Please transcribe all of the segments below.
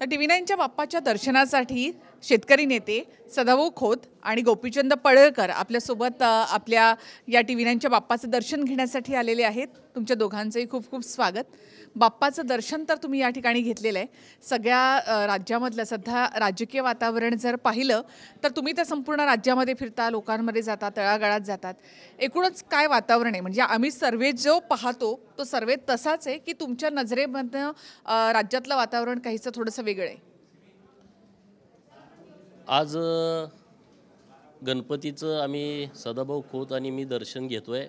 तर T V नाईनच्या बाप्पाच्या दर्शनासाठी शेतकरी नेते सदाभाऊ खोत आणि गोपीचंद पळळकर आपल्यासोबत आपल्या या टी व्ही नाईनच्या बाप्पाचं दर्शन घेण्यासाठी आलेले आहेत तुमच्या दोघांचंही खूप खूप स्वागत बाप्पाचं दर्शन तर तुम्ही या ठिकाणी घेतलेलं आहे सगळ्या राज्यामधलं सध्या राजकीय वातावरण जर पाहिलं तर तुम्ही तर संपूर्ण राज्यामध्ये फिरता लोकांमध्ये जाता तळागाळात जातात एकूणच काय वातावरण आहे म्हणजे आम्ही सर्वे जो पाहतो तो सर्वे तसाच आहे की तुमच्या नजरेमधनं राज्यातलं वातावरण काहीचं थोडंसं वेगळं आहे आज गणपतीचं आम्ही सदाभाऊ खोत आणि मी दर्शन घेतो आहे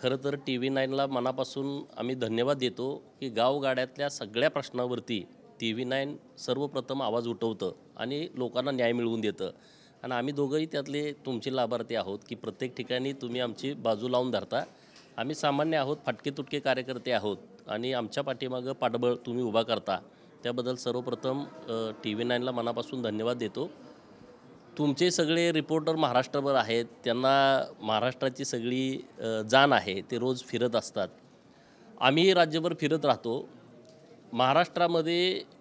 खरं तर टी व्ही नाईनला मनापासून आम्ही धन्यवाद देतो की गावगाड्यातल्या सगळ्या प्रश्नावरती टी व्ही नाईन सर्वप्रथम आवाज उठवतं आणि लोकांना न्याय मिळवून देतं आणि आम्ही दोघंही त्यातले तुमचे लाभार्थी आहोत की प्रत्येक ठिकाणी तुम्ही आमची बाजू लावून धरता आम्ही सामान्य आहोत फाटके तुटके कार्यकर्ते आहोत आणि आमच्या पाठीमागं पाठबळ तुम्ही उभा करता त्याबद्दल सर्वप्रथम टी व्ही नाईनला मनापासून धन्यवाद देतो तुमचे सगळे रिपोर्टर महाराष्ट्रभर आहेत त्यांना महाराष्ट्राची सगळी जाण आहे ते रोज फिरत असतात आम्ही राज्यभर फिरत राहतो महाराष्ट्रामध्ये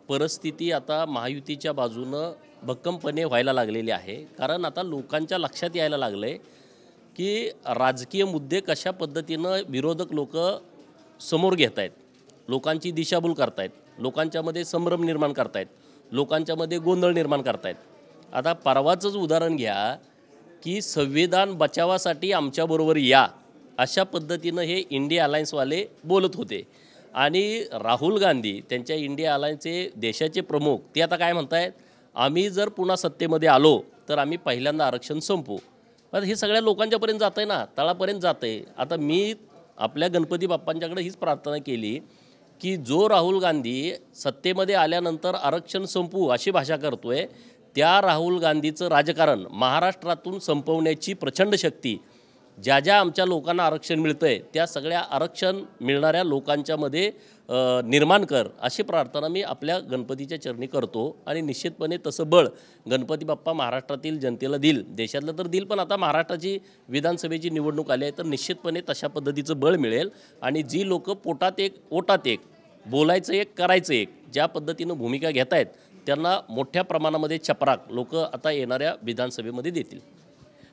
परिस्थिती आता महायुतीच्या बाजूनं भक्कमपणे व्हायला लागलेली आहे कारण आता लोकांच्या लक्षात यायला लागलं आहे की राजकीय मुद्दे कशा पद्धतीनं विरोधक लोक समोर घेत आहेत लोकांची दिशाभूल करतायत लोकांच्यामध्ये संभ्रम निर्माण करतायत लोकांच्यामध्ये गोंधळ निर्माण करतायत आता परवाचंच उदाहरण घ्या की संविधान बचावासाठी आमच्याबरोबर या अशा पद्धतीनं हे इंडिया अलायन्सवाले बोलत होते आणि राहुल गांधी त्यांच्या इंडिया अलायन्सचे देशाचे प्रमुख ते आता काय म्हणत आहेत आम्ही जर पुन्हा सत्तेमध्ये आलो तर आम्ही पहिल्यांदा आरक्षण संपू हे सगळ्या लोकांच्यापर्यंत जात आहे ना तळापर्यंत जात आहे आता मी आपल्या गणपती बाप्पांच्याकडे हीच प्रार्थना केली की जो राहुल गांधी सत्तेमध्ये आल्यानंतर आरक्षण संपू अशी भाषा करतो आहे त्या राहुल गांधीचं राजकारण महाराष्ट्रातून संपवण्याची प्रचंड शक्ती ज्या ज्या आमच्या लोकांना आरक्षण मिळतं आहे त्या सगळ्या आरक्षण मिळणाऱ्या लोकांच्यामध्ये निर्माण कर अशी प्रार्थना मी आपल्या गणपतीच्या चरणी करतो आणि निश्चितपणे तसं बळ गणपती बाप्पा महाराष्ट्रातील जनतेला देईल देशातलं तर देईल पण आता महाराष्ट्राची विधानसभेची निवडणूक आली आहे तर निश्चितपणे तशा पद्धतीचं बळ मिळेल आणि जी लोकं पोटात एक ओटात एक बोलायचं एक करायचं एक ज्या पद्धतीनं भूमिका घेत आहेत त्यांना मोठ्या प्रमाणामध्ये चपराक लोक आता येणाऱ्या विधानसभेमध्ये देतील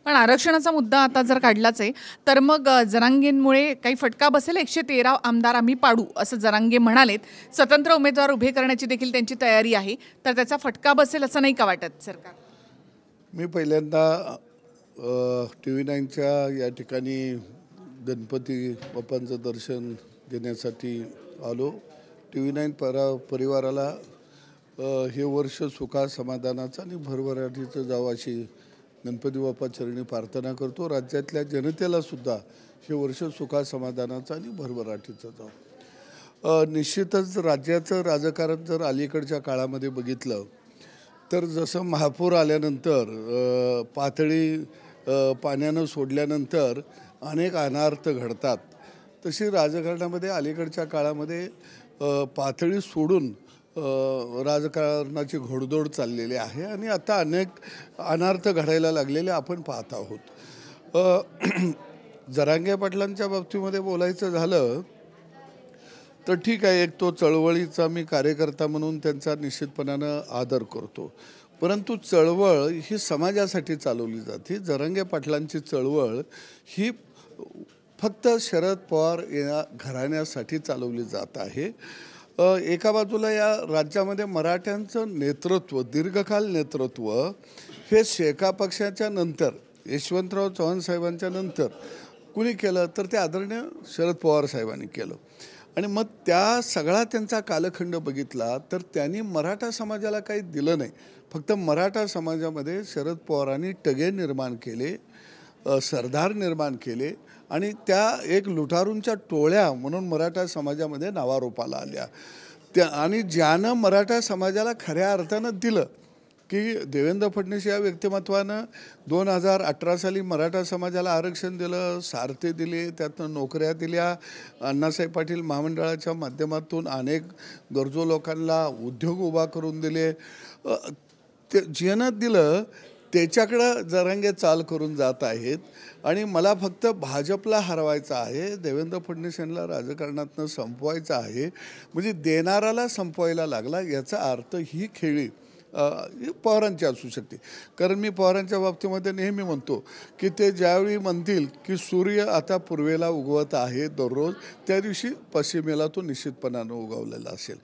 पण आरक्षणाचा मुद्दा आता जर काढलाच आहे तर मग जरांगेंमुळे काही फटका बसेल एकशे तेरा आमदार आम्ही पाडू असं जरांगे म्हणालेत स्वतंत्र उमेदवार उभे करण्याची देखील त्यांची तयारी आहे तर त्याचा फटका बसेल असं नाही का वाटत सरकार मी पहिल्यांदा टी व्ही नाईनच्या या ठिकाणी गणपती बाप्पांचं दर्शन घेण्यासाठी आलो टी व्ही नाईन परा परिवाराला हे वर्ष सुखा समाधानाचं आणि भरभराटीचं जावं अशी गणपती बाप्पा चरणी प्रार्थना करतो राज्यातल्या जनतेला सुद्धा हे वर्ष सुखा समाधानाचं आणि भरभराटीचं जावं निश्चितच राज्याचं राजकारण जर अलीकडच्या काळामध्ये बघितलं तर जसं महापूर आल्यानंतर पातळी पाण्यानं सोडल्यानंतर अनेक अनार्थ घडतात तशी राजकारणामध्ये अलीकडच्या काळामध्ये पातळी सोडून राजकारणाची घोडदौड चाललेली आहे आणि आता अनेक अनार्थ घडायला लागलेले आपण पाहत आहोत जरांगे पाटलांच्या बाबतीमध्ये बोलायचं झालं तर ठीक आहे एक तो चळवळीचा मी कार्यकर्ता म्हणून त्यांचा निश्चितपणानं आदर करतो परंतु चळवळ ही समाजासाठी चालवली जाते जरांगे पाटलांची चळवळ ही फक्त शरद पवार या घराण्यासाठी चालवली जात आहे एका बाजूला या राज्यामध्ये मराठ्यांचं नेतृत्व दीर्घकाल नेतृत्व हे शेका पक्षाच्या नंतर यशवंतराव चव्हाण साहेबांच्या नंतर कुणी केलं तर ते आदरणीय शरद पवार साहेबांनी केलं आणि मग त्या सगळा त्यांचा कालखंड बघितला तर त्यांनी मराठा समाजाला काही दिलं नाही फक्त मराठा समाजामध्ये शरद पवारांनी टगे निर्माण केले सरदार निर्माण केले आणि त्या एक लुठारूंच्या टोळ्या म्हणून मराठा समाजामध्ये नावारोपाला आल्या त्या आणि ज्यानं मराठा समाजाला खऱ्या अर्थानं दिलं की देवेंद्र फडणवीस या व्यक्तिमत्वानं दोन हजार अठरा साली मराठा समाजाला आरक्षण दिलं सारथे दिले त्यातनं नोकऱ्या दिल्या अण्णासाहेब पाटील महामंडळाच्या माध्यमातून अनेक गरजू लोकांना उद्योग उभा करून दिले ते ज्यानं दिलं त्याच्याकडं जरांगे चाल करून जात आहेत आणि मला फक्त भाजपला हरवायचं आहे देवेंद्र फडणवीस यांना राजकारणातनं संपवायचं आहे म्हणजे देणाराला संपवायला लागला याचा अर्थ ही खेळी पवारांची असू शकते कारण मी पवारांच्या बाबतीमध्ये नेहमी म्हणतो की ते ज्यावेळी म्हणतील की सूर्य आता पूर्वेला उगवत आहे दररोज त्या दिवशी पश्चिमेला तो निश्चितपणानं उगवलेला असेल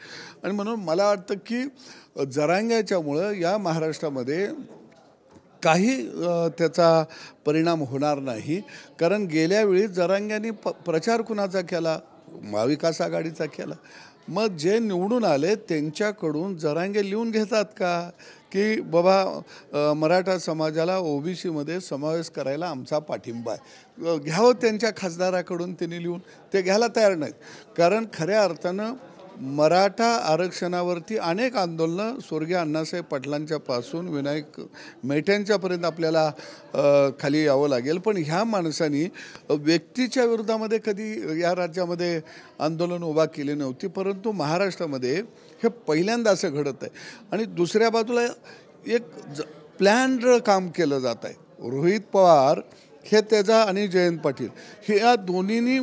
आणि म्हणून मला वाटतं की जरांग्याच्यामुळं या महाराष्ट्रामध्ये काही त्याचा परिणाम होणार नाही कारण गेल्यावेळी जरांग्यांनी प प्रचार कुणाचा केला महाविकास आघाडीचा केला मग जे निवडून आले त्यांच्याकडून जरांगे लिहून घेतात का की बाबा मराठा समाजाला सीमध्ये समावेश करायला आमचा पाठिंबा आहे घ्यावं त्यांच्या खासदाराकडून त्यांनी लिहून ते घ्यायला तयार नाहीत कारण खऱ्या अर्थानं मराठा आरक्षणावरती अनेक आंदोलनं स्वर्गीय अण्णासाहेब पाटलांच्यापासून विनायक मेठ्यांच्यापर्यंत आपल्याला खाली यावं लागेल पण ह्या माणसांनी व्यक्तीच्या विरोधामध्ये कधी या राज्यामध्ये आंदोलन उभा केली नव्हती परंतु महाराष्ट्रामध्ये हे पहिल्यांदा असं घडत आहे आणि दुसऱ्या बाजूला एक प्लॅनड काम केलं जात आहे रोहित पवार हे त्याचा आणि जयंत पाटील हे या दोन्हीनी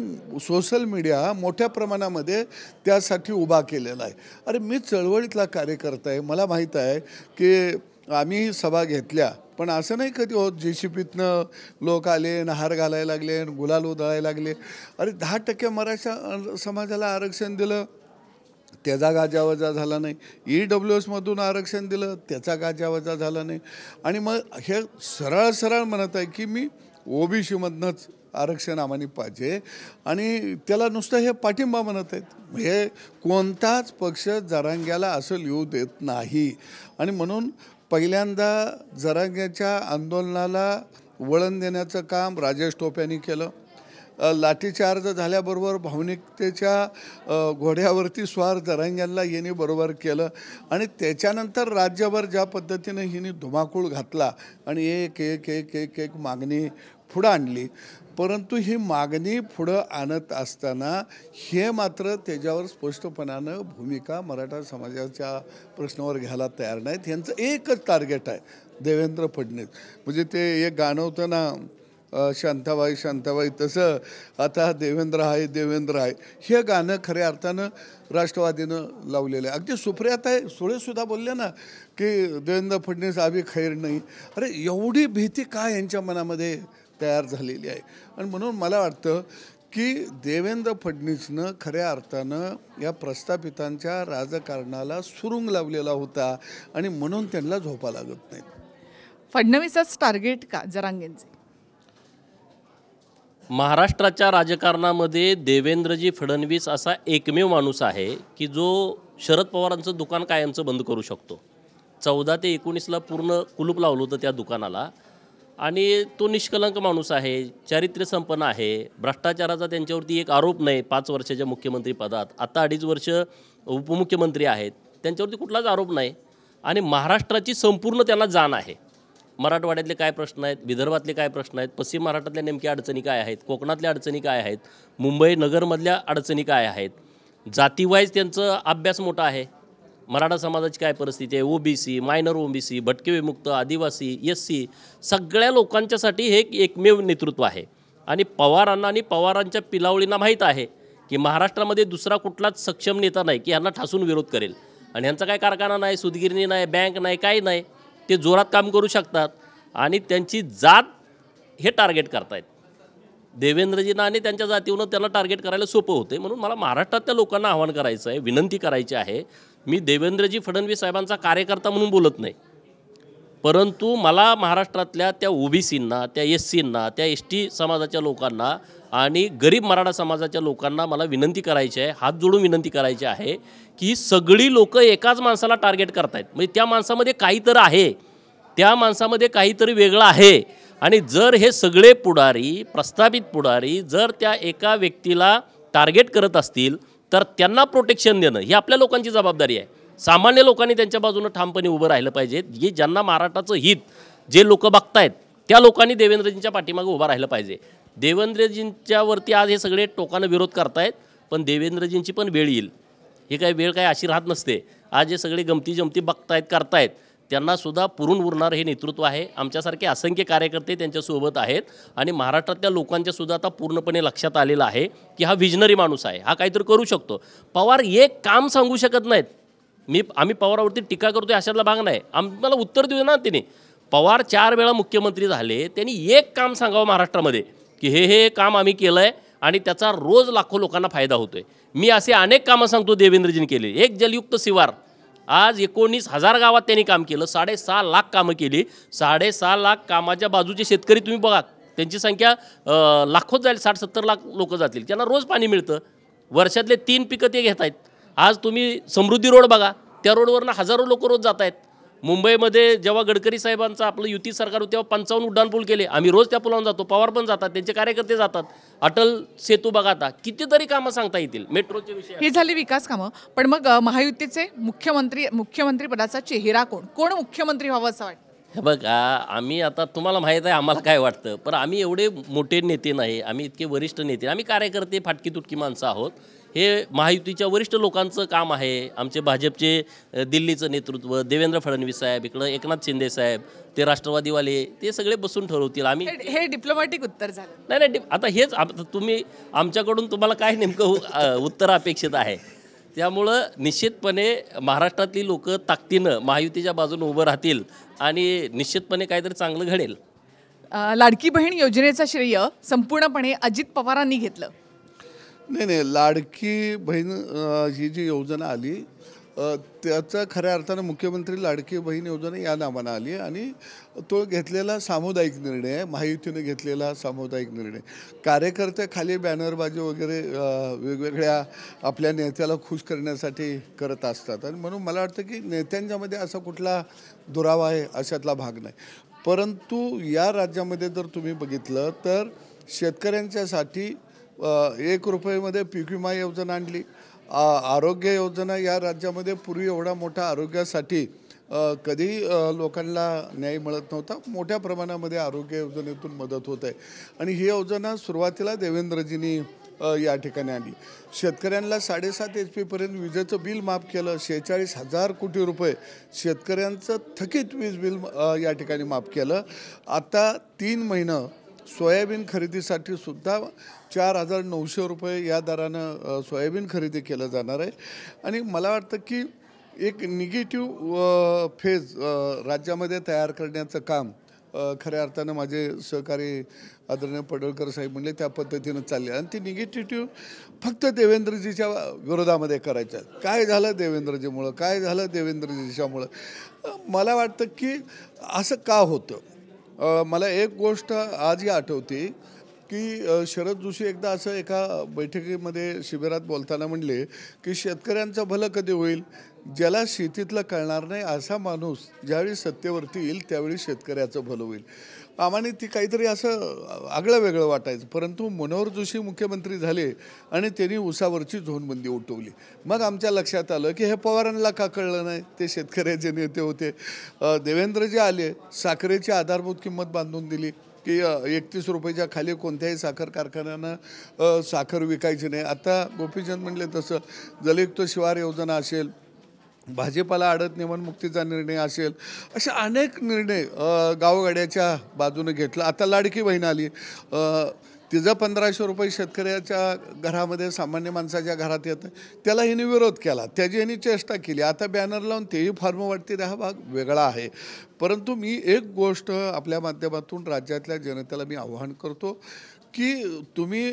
सोशल मीडिया मोठ्या प्रमाणामध्ये त्यासाठी उभा केलेला आहे अरे मी चळवळीतला कार्यकर्ता आहे मला माहीत आहे की आम्ही सभा घेतल्या पण असं नाही कधी होत जे सी पीतनं लोक आले नहार घालायला लागले गुलाल उधळायला लागले अरे दहा टक्के मराठा समाजाला आरक्षण दिलं त्याचा गाजावाजा झाला नाही ई e डब्ल्यू एसमधून आरक्षण दिलं त्याचा गाजावाजा झाला नाही आणि मग हे सरळ सरळ म्हणत आहे की मी ओबीसीमधनंच आरक्षण आम्हाला पाहिजे आणि त्याला नुसतं हे पाठिंबा म्हणत आहेत हे कोणताच पक्ष जरांग्याला असं लिहू देत नाही आणि म्हणून पहिल्यांदा जरांग्याच्या आंदोलनाला वळण देण्याचं काम राजेश टोप केलं लाठीचार्ज झाल्याबरोबर भावनिकतेच्या घोड्यावरती स्वार जरांग्यांना येणे बरोबर केलं आणि त्याच्यानंतर राज्यभर ज्या पद्धतीने हिने धुमाकूळ घातला आणि एक एक एक एक एक मागणी पुढं आणली परंतु ही मागणी पुढं आणत असताना हे मात्र त्याच्यावर स्पष्टपणानं भूमिका मराठा समाजाच्या प्रश्नावर घ्यायला तयार नाहीत यांचं एकच टार्गेट आहे देवेंद्र फडणवीस म्हणजे ते एक होतं ना शांताबाई शांताबाई तसं आता देवेंद्र आहे देवेंद्र आहे हे गाणं खऱ्या अर्थानं राष्ट्रवादीनं लावलेलं आहे अगदी सुप्रियात आहे सुळेसुद्धा बोलले ना की देवेंद्र फडणवीस आभी खैर नाही अरे एवढी भीती का यांच्या मनामध्ये तयार झालेली आहे आणि म्हणून मला वाटतं की देवेंद्र फडणवीसनं खऱ्या अर्थानं या प्रस्थापितांच्या राजकारणाला सुरुंग लावलेला होता आणि म्हणून त्यांना झोपा लागत नाही फडणवीसच टार्गेट का जरांगेंचे महाराष्ट्राच्या राजकारणामध्ये देवेंद्रजी फडणवीस असा एकमेव माणूस आहे की जो शरद पवारांचं दुकान कायमचं बंद करू शकतो चौदा ते एकोणीसला पूर्ण कुलूप लावलं होतं त्या दुकानाला आणि तो निष्कलंक माणूस आहे चारित्र्य संपन्न आहे भ्रष्टाचाराचा त्यांच्यावरती एक आरोप नाही पाच वर्षाच्या मुख्यमंत्री पदात आता अडीच वर्ष उपमुख्यमंत्री आहेत त्यांच्यावरती कुठलाच आरोप नाही आणि महाराष्ट्राची संपूर्ण त्यांना जाण आहे मराठवाड्यातले काय प्रश्न आहेत विदर्भातले काय प्रश्न आहेत पश्चिम महाराष्ट्रातल्या नेमक्या अडचणी काय आहेत कोकणातल्या अडचणी काय आहेत मुंबई नगरमधल्या अडचणी काय आहेत जातीवाईज त्यांचं अभ्यास मोठा आहे मराठा समाजाची काय परिस्थिती आहे ओबीसी मायनर ओबीसी भटके विमुक्त आदिवासी एस सी सगळ्या लोकांच्यासाठी हे एकमेव नेतृत्व आहे आणि पवारांना आणि पवारांच्या पिलावळींना माहीत आहे की महाराष्ट्रामध्ये दुसरा कुठलाच सक्षम नेता नाही की यांना ठासून विरोध करेल आणि यांचा काय कारखाना नाही सुदगिरणी नाही बँक नाही काही नाही ते जोरात काम करू शकतात आणि त्यांची जात हे टार्गेट करतायत देवेंद्रजींना आणि त्यांच्या जातीवरून त्यांना टार्गेट करायला सोपं होते म्हणून मला महाराष्ट्रातल्या लोकांना आव्हान करायचं आहे विनंती करायची आहे मी देवेंद्रजी फडणवीस साहेबांचा कार्यकर्ता म्हणून बोलत नाही परंतु मला महाराष्ट्रातल्या त्या ओबीसींना त्या एस सींना त्या एस टी समाजाच्या लोकांना आणि गरीब मराठा समाजाच्या लोकांना मला विनंती करायची आहे हात जोडून विनंती करायची आहे की सगळी लोकं एकाच माणसाला टार्गेट करतायत म्हणजे त्या माणसामध्ये काहीतरी आहे त्या माणसामध्ये काहीतरी वेगळं आहे आणि जर हे सगळे पुढारी प्रस्थापित पुढारी जर त्या एका व्यक्तीला टार्गेट करत असतील तर त्यांना प्रोटेक्शन देणं ही आपल्या लोकांची जबाबदारी आहे सामान्य लोकांनी त्यांच्या बाजूनं ठामपणे उभं राहिलं पाहिजे जे ज्यांना महाराष्ट्राचं हित जे लोक बघतायत त्या लोकांनी देवेंद्रजींच्या पाठीमागे उभं राहिलं पाहिजे देवेंद्रजींच्यावरती आज हे सगळे टोकानं विरोध करतायत पण देवेंद्रजींची पण वेळ येईल ही काही वेळ काही अशी राहत नसते आज हे सगळे गमती जमती बघतायत करतायत त्यांनासुद्धा पुरून उरणारं हे नेतृत्व आहे आमच्यासारखे असंख्य कार्यकर्ते त्यांच्यासोबत आहेत आणि महाराष्ट्रातल्या लोकांच्यासुद्धा आता पूर्णपणे लक्षात आलेलं आहे की हा विजनरी माणूस आहे हा काहीतरी करू शकतो पवार एक काम सांगू शकत नाहीत मी आम्ही पवारावरती टीका करतो अशातला भाग नाही आम्हाला उत्तर देऊ ना तिने पवार चार वेळा मुख्यमंत्री झाले त्यांनी एक काम सांगावं महाराष्ट्रामध्ये की हे हे काम आम्ही केलं आहे आणि त्याचा रोज लाखो लोकांना फायदा होतो आहे मी असे अनेक कामं सांगतो देवेंद्रजींनी केले एक जलयुक्त शिवार आज एकोणीस हजार गावात त्यांनी काम केलं साडेसहा लाख कामं केली साडेसहा लाख कामाच्या बाजूचे शेतकरी तुम्ही बघा त्यांची संख्या लाखोच जाईल साठ सत्तर लाख लोक जातील त्यांना रोज पाणी मिळतं वर्षातले तीन पिकं ते घेत आहेत आज तुम्ही समृद्धी रोड बघा त्या रोडवरनं हजारो लोक रोज जात आहेत मुंबईमध्ये जेव्हा गडकरी साहेबांचं आपलं युती सरकार होतं तेव्हा पंचावन्न उड्डाणपूल केले आम्ही रोज त्या पुलावर जातो पवार पण जातात त्यांचे कार्यकर्ते जातात अटल सेतू बघा आता कितीतरी कामं सांगता येतील मेट्रोचे विषय हे झाले विकास कामं पण मग महायुतीचे मुख्यमंत्री मुख्यमंत्री पदाचा चेहरा कोण कोण मुख्यमंत्री व्हावं असं वाटतं हे बघा आम्ही आता तुम्हाला माहीत आहे आम्हाला काय वाटतं पण आम्ही एवढे मोठे नेते नाही आम्ही इतके वरिष्ठ नेते आम्ही कार्यकर्ते फाटकी तुटकी माणसं आहोत हे महायुतीच्या वरिष्ठ लोकांचं काम आहे आमचे भाजपचे दिल्लीचं नेतृत्व देवेंद्र फडणवीस साहेब इकडं एकनाथ शिंदे साहेब ते राष्ट्रवादीवाले ते सगळे बसून ठरवतील आम्ही हे डिप्लोमॅटिक उत्तर झालं नाही नाही आता हेच तुम्ही आमच्याकडून तुम्हाला काय नेमकं उत्तर अपेक्षित आहे त्यामुळं निश्चितपणे महाराष्ट्रातली लोक ताकदीनं महायुतीच्या बाजूने उभं राहतील आणि निश्चितपणे काहीतरी चांगलं घडेल लाडकी बहीण योजनेचं श्रेय संपूर्णपणे अजित पवारांनी घेतलं नाही नाही लाडकी बहीण ही जी योजना आली त्याचा खऱ्या अर्थानं मुख्यमंत्री लाडकी बहीण योजना या नावानं आली आणि तो घेतलेला सामुदायिक निर्णय आहे महायुतीने घेतलेला सामुदायिक निर्णय कार्यकर्ते खाली बॅनरबाजी वगैरे वेगवेगळ्या आपल्या नेत्याला खुश करण्यासाठी करत असतात आणि म्हणून मला वाटतं की नेत्यांच्यामध्ये असा कुठला दुरावा आहे अशातला भाग नाही परंतु या राज्यामध्ये जर तुम्ही बघितलं तर शेतकऱ्यांच्यासाठी एक रुपयेमध्ये पीक विमा योजना आणली आरोग्य योजना या राज्यामध्ये पूर्वी एवढा मोठा आरोग्यासाठी कधी लोकांना न्याय मिळत नव्हता मोठ्या प्रमाणामध्ये आरोग्य योजनेतून मदत होत आहे आणि ही योजना सुरुवातीला देवेंद्रजींनी या ठिकाणी आणली शेतकऱ्यांना साडेसात एच पीपर्यंत विजेचं बिल माफ केलं शेहेचाळीस हजार कोटी रुपये शेतकऱ्यांचं थकीत वीज बिल या ठिकाणी माफ केलं आता तीन महिनं सोयाबीन खरेदीसाठी सुद्धा चार हजार नऊशे रुपये या दरानं सोयाबीन खरेदी केलं जाणार आहे आणि मला वाटतं की एक निगेटिव फेज राज्यामध्ये तयार करण्याचं काम खऱ्या अर्थानं माझे सहकारी आदरणीय पडळकर साहेब म्हणले त्या पद्धतीनं चालले आणि ती निगेटिव्ह फक्त देवेंद्रजीच्या विरोधामध्ये करायच्या काय झालं देवेंद्रजीमुळं काय झालं देवेंद्रजीच्यामुळं मला वाटतं की असं का होतं मला एक गोष्ट ही आठवते की शरद जोशी एकदा असं एका बैठकीमध्ये शिबिरात बोलताना म्हणले की शेतकऱ्यांचं भलं कधी होईल ज्याला शेतीतलं कळणार नाही असा माणूस ज्यावेळी सत्तेवरती येईल त्यावेळी शेतकऱ्याचं भलं होईल आम्हाने ती काहीतरी असं आगळं वेगळं वाटायचं परंतु मनोहर जोशी मुख्यमंत्री झाले आणि त्यांनी उसावरची झोनबंदी उठवली मग आमच्या लक्षात आलं की हे पवारांना का कळलं नाही ते शेतकऱ्याचे नेते होते देवेंद्रजी आले साखरेची आधारभूत किंमत बांधून दिली की एकतीस रुपयाच्या खाली कोणत्याही साखर कारखान्यानं साखर विकायची नाही आता गोपीचंद म्हणले तसं जलयुक्त शिवार योजना असेल भाजीपाला आडत मुक्तीचा निर्णय असेल असे अनेक निर्णय गावगाड्याच्या बाजूने घेतला आता लाडकी बहीण आली तिचं पंधराशे रुपये शेतकऱ्याच्या घरामध्ये सामान्य माणसाच्या घरात येतं त्याला हिने विरोध केला त्याची हिने चेष्टा केली आता बॅनर लावून तेही फार्म वाटते हा भाग वेगळा आहे परंतु मी एक गोष्ट आपल्या माध्यमातून राज्यातल्या जनतेला मी आव्हान करतो की तुम्ही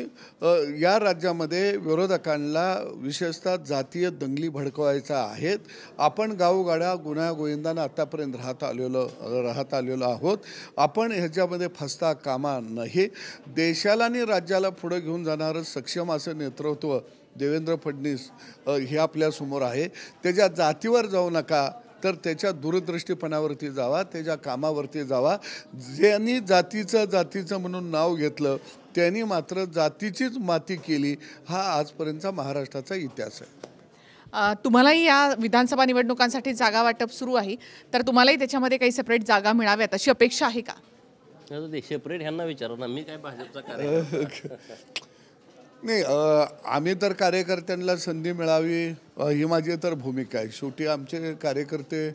या राज्यामध्ये विरोधकांना विशेषतः जातीय दंगली भडकवायचा आहेत आपण गावगाड्या गुन्हा गोविंदांना आत्तापर्यंत राहत आलेलो राहत आलेलो आहोत आपण ह्याच्यामध्ये फसता कामा नाही देशाला आणि राज्याला पुढं घेऊन जाणारं सक्षम असं नेतृत्व देवेंद्र फडणवीस हे आपल्यासमोर आहे त्याच्या जातीवर जाऊ नका तर त्याच्या दूरदृष्टीपणावरती जावा त्याच्या कामावरती जावा ज्यांनी जातीचं जातीचं म्हणून नाव घेतलं त्यांनी मात्र जातीचीच माती केली हा आजपर्यंतचा महाराष्ट्राचा इतिहास आहे तुम्हालाही या विधानसभा निवडणुकांसाठी जागा वाटप सुरू आहे तर तुम्हालाही त्याच्यामध्ये काही सेपरेट जागा मिळाव्यात अशी अपेक्षा आहे का ते ह्यांना विचारा ना मी काय भाजपचा नाही आम्ही तर कार्यकर्त्यांना संधी मिळावी ही माझी तर भूमिका आहे शेवटी आमचे कार्यकर्ते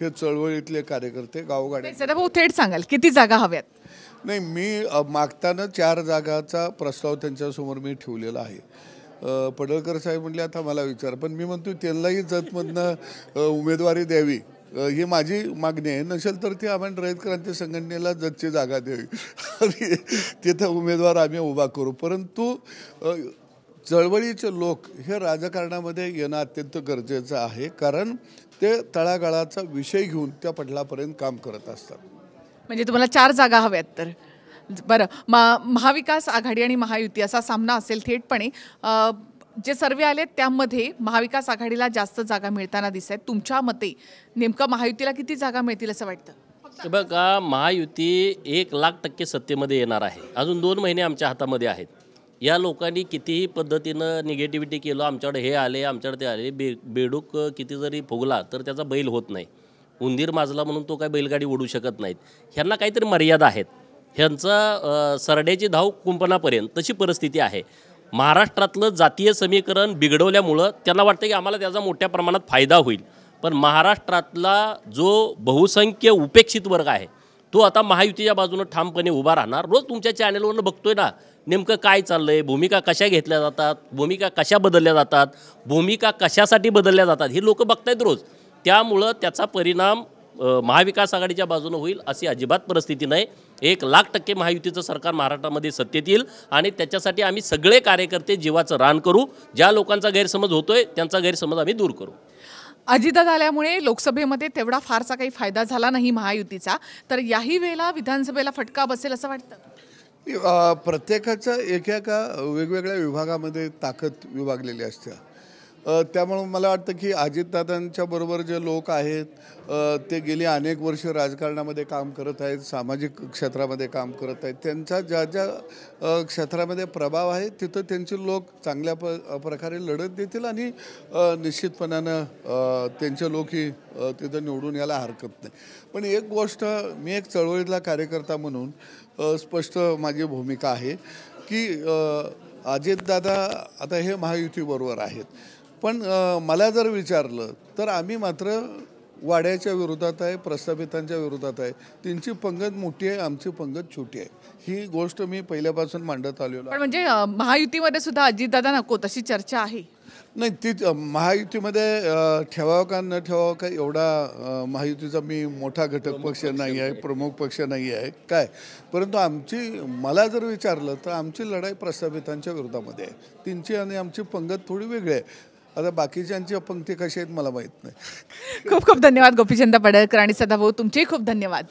हे चळवळीतले कार्यकर्ते गावगाड्या भाऊ थेट सांगाल किती जागा हव्यात नाही मी मागताना चार जागाचा प्रस्ताव त्यांच्यासमोर मी ठेवलेला आहे पडळकर साहेब म्हणले आता मला विचार पण मी म्हणतो त्यांनाही जतमधनं उमेदवारी द्यावी ही माझी मागणी आहे नसेल तर ती आम्ही रयत क्रांती संघटनेला जतची जागा द्यावी तिथं उमेदवार आम्ही उभा करू परंतु चळवळीचे लोक हे राजकारणामध्ये येणं अत्यंत गरजेचं आहे कारण ते तळागाळाचा विषय घेऊन त्या पटलापर्यंत काम करत असतात म्हणजे तुम्हाला चार जागा हव्यात तर बरं मा महाविकास आघाडी आणि महायुती असा सामना असेल थेटपणे जे सर्वे आले त्यामध्ये महाविकास आघाडीला जास्त जागा मिळताना दिसत आहेत तुमच्या मते नेमकं महायुतीला किती जागा मिळतील असं वाटतं बघा महायुती एक लाख टक्के सत्तेमध्ये येणार आहे अजून दोन महिने आमच्या हातामध्ये आहेत या लोकांनी कितीही पद्धतीनं निगेटिव्हिटी केलं आमच्याकडे हे आले आमच्याकडे ते आले बे बेडूक किती जरी फुगला तर त्याचा बैल होत नाही उंदीर माजला म्हणून तो काय बैलगाडी ओढू शकत नाहीत ह्यांना काहीतरी मर्यादा आहेत ह्यांचा सरड्याची धाव कुंपणापर्यंत तशी परिस्थिती आहे महाराष्ट्रातलं जातीय समीकरण बिघडवल्यामुळं त्यांना वाटतं की आम्हाला त्याचा मोठ्या प्रमाणात फायदा होईल पण महाराष्ट्रातला जो बहुसंख्य उपेक्षित वर्ग आहे तो आता महायुतीच्या बाजूनं ठामपणे उभा राहणार रोज तुमच्या चॅनेलवरनं बघतोय ना नेमकं काय चाललं आहे भूमिका कशा घेतल्या जातात भूमिका कशा बदलल्या जातात भूमिका कशासाठी बदलल्या जातात हे लोक बघतायत रोज त्यामुळं त्याचा परिणाम महाविकास आघाडीच्या बाजूनं होईल अशी अजिबात परिस्थिती नाही एक लाख टक्के महायुतीचं सरकार महाराष्ट्रामध्ये सत्तेत येईल आणि त्याच्यासाठी आम्ही सगळे कार्यकर्ते जीवाचं रान करू ज्या लोकांचा गैरसमज होतोय त्यांचा गैरसमज आम्ही दूर करू अजित झाल्यामुळे लोकसभेमध्ये तेवढा फारसा काही फायदा झाला नाही महायुतीचा तर याही वेळेला विधानसभेला फटका बसेल असं वाटतं प्रत्येकाच्या एका वेगवेगळ्या विभागामध्ये ताकद विभागलेली असते त्यामुळं मला वाटतं की अजितदादांच्या बरोबर जे लोक आहेत ते गेली अनेक वर्ष राजकारणामध्ये काम करत आहेत सामाजिक क्षेत्रामध्ये काम करत आहेत त्यांचा ज्या ज्या क्षेत्रामध्ये प्रभाव आहे तिथं त्यांचे लोक चांगल्या प प्रकारे लढत देतील आणि निश्चितपणानं त्यांचे लोकही तिथं निवडून यायला हरकत नाही पण एक गोष्ट मी एक चळवळीतला कार्यकर्ता म्हणून स्पष्ट माझी भूमिका आहे की अजितदादा आता हे महायुतीबरोबर आहेत पण मला जर विचारलं तर आम्ही मात्र वाड्याच्या विरोधात आहे प्रस्थापितांच्या विरोधात आहे त्यांची पंगत मोठी आहे आमची पंगत छोटी आहे ही गोष्ट मी पहिल्यापासून मांडत आलेलो पण म्हणजे महायुतीमध्ये सुद्धा अजितदादा नको तशी चर्चा आहे नाही ती महायुतीमध्ये ठेवावं का न ठेवावं का एवढा महायुतीचा मी मोठा घटक पक्ष नाही आहे प्रमुख पक्ष नाही आहे काय परंतु आमची मला जर विचारलं तर आमची लढाई प्रस्थापितांच्या विरोधामध्ये आहे त्यांची आणि आमची पंगत थोडी वेगळी आहे आता बाकीच्यांची अपंक्ती कशी आहेत मला माहित नाही खूप खूप धन्यवाद गोपीचंद पडळकर आणि सदाभाऊ तुमचेही खूप धन्यवाद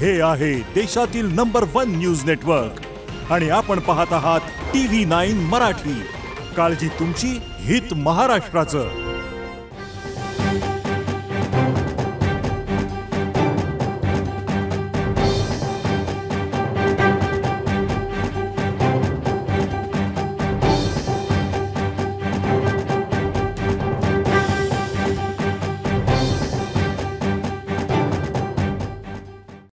हे आहे देशातील नंबर वन न्यूज नेटवर्क आणि आपण पाहत आहात टी व्ही नाईन मराठी काळजी तुमची हित महाराष्ट्राचं